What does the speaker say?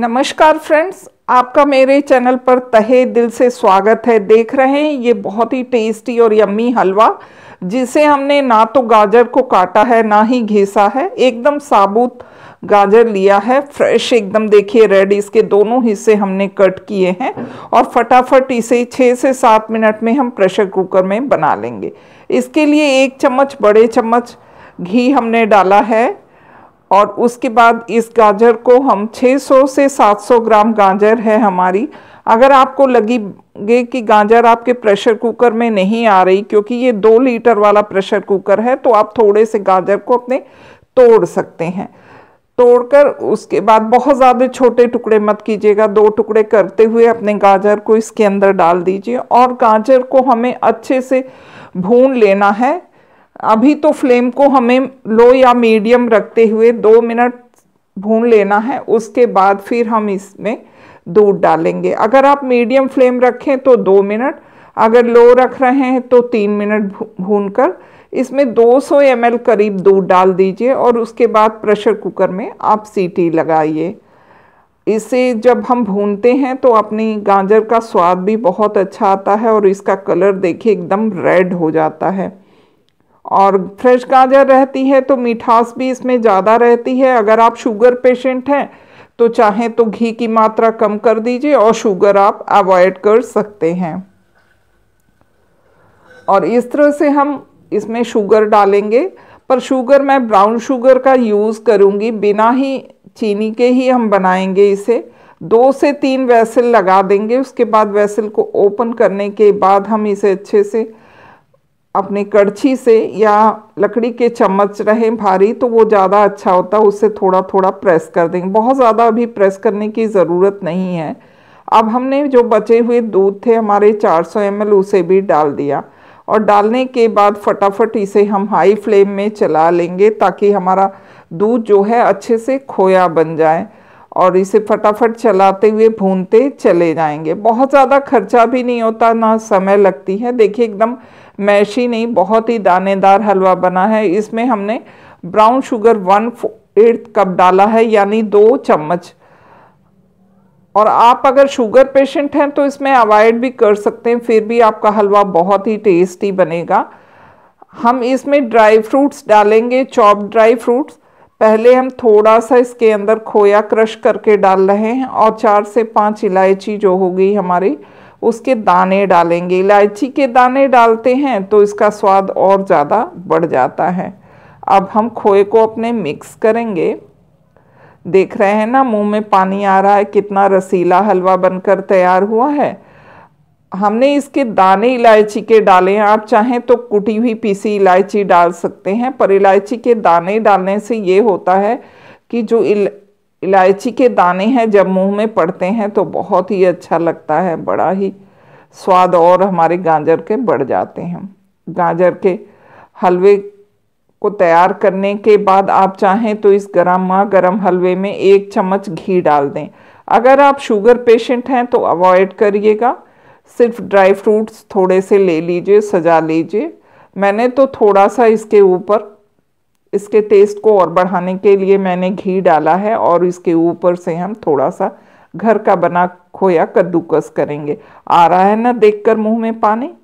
नमस्कार फ्रेंड्स आपका मेरे चैनल पर तहे दिल से स्वागत है देख रहे हैं ये बहुत ही टेस्टी और यम्मी हलवा जिसे हमने ना तो गाजर को काटा है ना ही घिसा है एकदम साबुत गाजर लिया है फ्रेश एकदम देखिए रेड इसके दोनों हिस्से हमने कट किए हैं और फटाफट इसे छः से सात मिनट में हम प्रेशर कुकर में बना लेंगे इसके लिए एक चम्मच बड़े चम्मच घी हमने डाला है और उसके बाद इस गाजर को हम 600 से 700 ग्राम गाजर है हमारी अगर आपको लगी गे कि गाजर आपके प्रेशर कुकर में नहीं आ रही क्योंकि ये दो लीटर वाला प्रेशर कुकर है तो आप थोड़े से गाजर को अपने तोड़ सकते हैं तोड़कर उसके बाद बहुत ज़्यादा छोटे टुकड़े मत कीजिएगा दो टुकड़े करते हुए अपने गाजर को इसके अंदर डाल दीजिए और गाजर को हमें अच्छे से भून लेना है अभी तो फ्लेम को हमें लो या मीडियम रखते हुए दो मिनट भून लेना है उसके बाद फिर हम इसमें दूध डालेंगे अगर आप मीडियम फ्लेम रखें तो दो मिनट अगर लो रख रहे हैं तो तीन मिनट भून कर इसमें 200 सौ करीब दूध डाल दीजिए और उसके बाद प्रेशर कुकर में आप सीटी लगाइए इसे जब हम भूनते हैं तो अपनी गाजर का स्वाद भी बहुत अच्छा आता है और इसका कलर देखिए एकदम रेड हो जाता है और फ्रेश गाजर रहती है तो मिठास भी इसमें ज़्यादा रहती है अगर आप शुगर पेशेंट हैं तो चाहें तो घी की मात्रा कम कर दीजिए और शुगर आप अवॉइड कर सकते हैं और इस तरह से हम इसमें शुगर डालेंगे पर शुगर मैं ब्राउन शुगर का यूज़ करूँगी बिना ही चीनी के ही हम बनाएंगे इसे दो से तीन वैसल लगा देंगे उसके बाद वैसल को ओपन करने के बाद हम इसे अच्छे से अपनी कड़छी से या लकड़ी के चम्मच रहे भारी तो वो ज़्यादा अच्छा होता है उससे थोड़ा थोड़ा प्रेस कर देंगे बहुत ज़्यादा अभी प्रेस करने की ज़रूरत नहीं है अब हमने जो बचे हुए दूध थे हमारे 400 सौ उसे भी डाल दिया और डालने के बाद फटाफट इसे हम हाई फ्लेम में चला लेंगे ताकि हमारा दूध जो है अच्छे से खोया बन जाए और इसे फटाफट चलाते हुए भूनते चले जाएंगे बहुत ज़्यादा खर्चा भी नहीं होता ना समय लगती है देखिए एकदम मैशी नहीं बहुत ही दानेदार हलवा बना है इसमें हमने brown sugar one eighth cup डाला है यानी दो चम्मच और आप अगर शुगर पेशेंट हैं तो इसमें अवॉइड भी कर सकते हैं फिर भी आपका हलवा बहुत ही टेस्टी बनेगा हम इसमें ड्राई फ्रूट्स डालेंगे चॉप ड्राई फ्रूट्स पहले हम थोड़ा सा इसके अंदर खोया क्रश करके डाल रहे हैं और चार से पांच इलायची जो होगी हमारी उसके दाने डालेंगे इलायची के दाने डालते हैं तो इसका स्वाद और ज़्यादा बढ़ जाता है अब हम खोए को अपने मिक्स करेंगे देख रहे हैं ना मुंह में पानी आ रहा है कितना रसीला हलवा बनकर तैयार हुआ है हमने इसके दाने इलायची के डाले हैं आप चाहें तो कुटी हुई पीसी इलायची डाल सकते हैं पर इलायची के दाने डालने से ये होता है कि जो इलायची के दाने हैं जब मुंह में पड़ते हैं तो बहुत ही अच्छा लगता है बड़ा ही स्वाद और हमारे गाजर के बढ़ जाते हैं गाजर के हलवे को तैयार करने के बाद आप चाहें तो इस गरम माँ गरम हलवे में एक चम्मच घी डाल दें अगर आप शुगर पेशेंट हैं तो अवॉइड करिएगा सिर्फ ड्राई फ्रूट्स थोड़े से ले लीजिए सजा लीजिए मैंने तो थोड़ा सा इसके ऊपर इसके टेस्ट को और बढ़ाने के लिए मैंने घी डाला है और इसके ऊपर से हम थोड़ा सा घर का बना खोया कद्दूकस करेंगे आ रहा है ना देखकर मुंह में पानी